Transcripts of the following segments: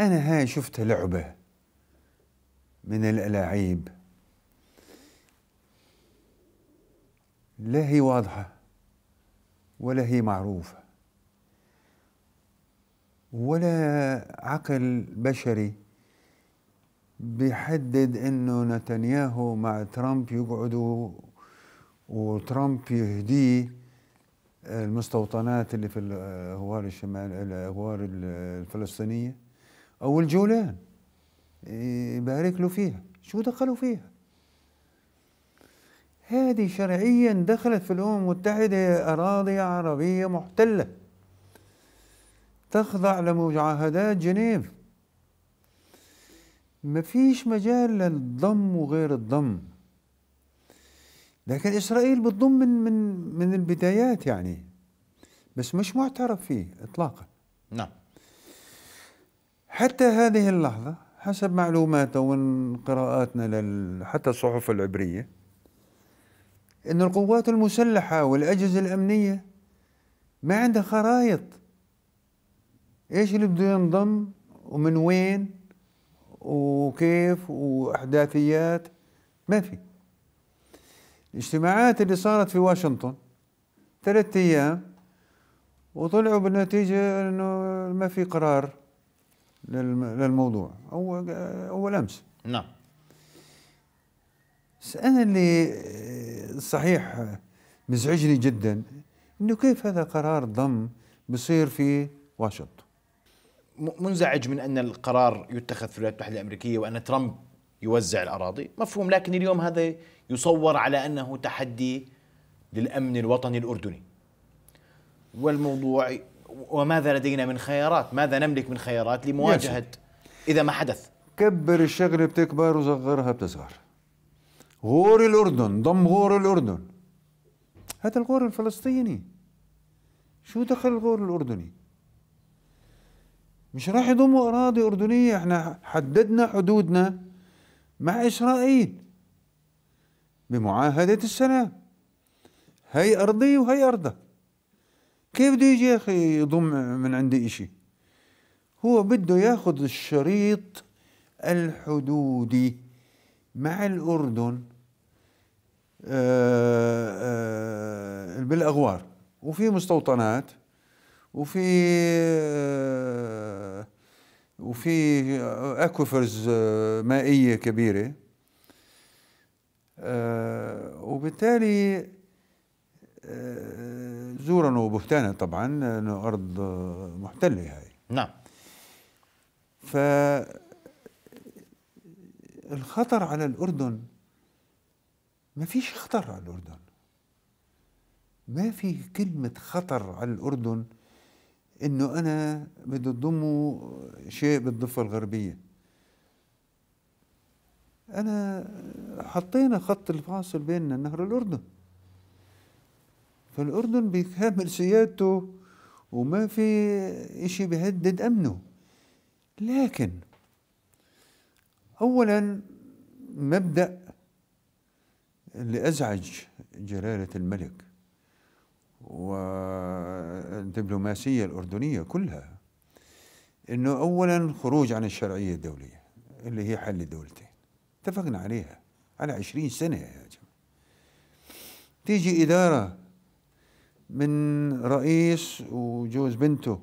أنا هاي شفتها لعبة من الألاعيب لا هي واضحة ولا هي معروفة ولا عقل بشري بيحدد انه نتنياهو مع ترامب يقعدوا وترامب يهديه المستوطنات اللي في الهوار الشمال الهوار الفلسطينيه أو الجولان يبارك له فيها شو دخلوا فيها هذه شرعيا دخلت في الأمم المتحدة أراضي عربية محتلة تخضع لمعاهدات جنيف ما فيش مجال للضم وغير الضم لكن إسرائيل بتضم من من من البدايات يعني بس مش معترف فيه إطلاقا نعم حتى هذه اللحظة حسب معلوماتنا ومن قراءاتنا حتى الصحف العبرية أن القوات المسلحة والأجهزة الأمنية ما عندها خرائط إيش اللي بده ينضم ومن وين وكيف وأحداثيات ما في الاجتماعات اللي صارت في واشنطن ثلاثة أيام وطلعوا بالنتيجة أنه ما في قرار للموضوع اول اول امس نعم انا اللي صحيح مزعجني جدا انه كيف هذا قرار ضم بصير في واشنطن منزعج من ان القرار يتخذ في الولايات المتحده الامريكيه وان ترامب يوزع الاراضي مفهوم لكن اليوم هذا يصور على انه تحدي للامن الوطني الاردني والموضوع وماذا لدينا من خيارات ماذا نملك من خيارات لمواجهة إذا ما حدث كبر الشغلة بتكبر وصغرها بتصغر غور الأردن ضم غور الأردن هذا الغور الفلسطيني شو دخل الغور الأردني مش راح يضموا أراضي أردنية احنا حددنا حدودنا مع إسرائيل بمعاهدة السلام هي أرضي وهي أرضك كيف بده يجي يا اخي يضم من عندي إشي هو بده ياخذ الشريط الحدودي مع الأردن آه، آه، بالأغوار وفي مستوطنات وفي آه، وفي اكوفرز مائيه كبيره وبالتالي زورا وبهتانا طبعا لأنه أرض محتلة هاي نعم ف الخطر على الأردن ما فيش خطر على الأردن ما في كلمة خطر على الأردن إنه أنا بدي أضمه شيء بالضفة الغربية أنا حطينا خط الفاصل بيننا نهر الأردن فالأردن بيكامل سيادته وما في إشي بيهدد أمنه لكن أولا مبدأ اللي أزعج جلالة الملك والدبلوماسية الأردنية كلها أنه أولا خروج عن الشرعية الدولية اللي هي حل الدولتين اتفقنا عليها على عشرين سنة يا جماعة تيجي إدارة من رئيس وجوز بنته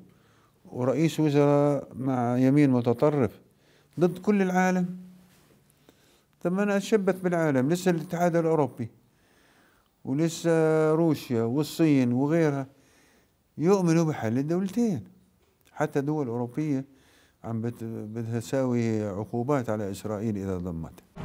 ورئيس وزراء مع يمين متطرف ضد كل العالم طب انا اتشبث بالعالم لسه الاتحاد الاوروبي ولسه روسيا والصين وغيرها يؤمنوا بحل الدولتين حتى دول اوروبيه عم بدها تساوي عقوبات على اسرائيل اذا ضمتها